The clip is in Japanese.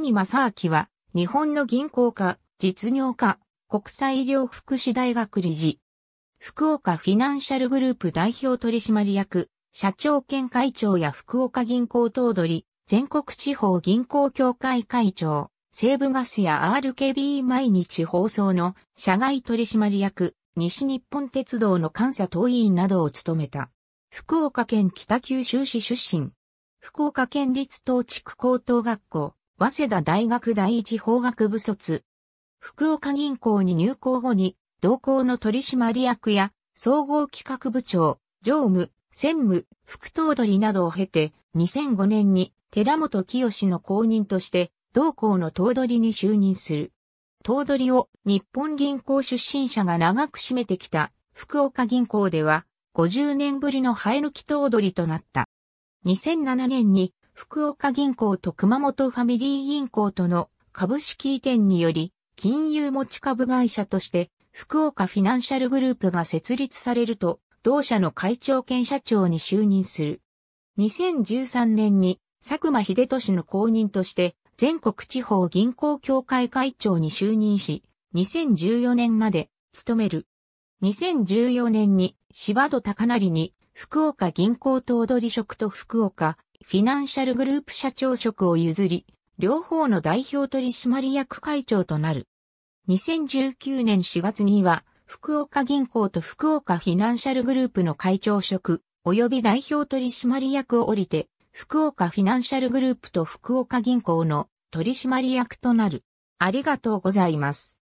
谷正明は、日本の銀行家、実業家、国際医療福祉大学理事、福岡フィナンシャルグループ代表取締役、社長兼会長や福岡銀行頭取、全国地方銀行協会会長、西部ガスや RKB 毎日放送の社外取締役、西日本鉄道の監査党委員などを務めた。福岡県北九州市出身。福岡県立東地区高等学校、早稲田大学第一法学部卒。福岡銀行に入行後に、同行の取締役や、総合企画部長、常務、専務、副頭取などを経て、2005年に、寺本清の公認として、同行の頭取に就任する。頭取を日本銀行出身者が長く占めてきた福岡銀行では50年ぶりの生え抜き頭取となった。2007年に福岡銀行と熊本ファミリー銀行との株式移転により、金融持ち株会社として、福岡フィナンシャルグループが設立されると、同社の会長兼社長に就任する。2013年に佐久間秀俊の後任として全国地方銀行協会会長に就任し、2014年まで務める。2014年に柴戸高成に福岡銀行頭取職と福岡フィナンシャルグループ社長職を譲り、両方の代表取締役会長となる。2019年4月には、福岡銀行と福岡フィナンシャルグループの会長職、及び代表取締役を降りて、福岡フィナンシャルグループと福岡銀行の取締役となる。ありがとうございます。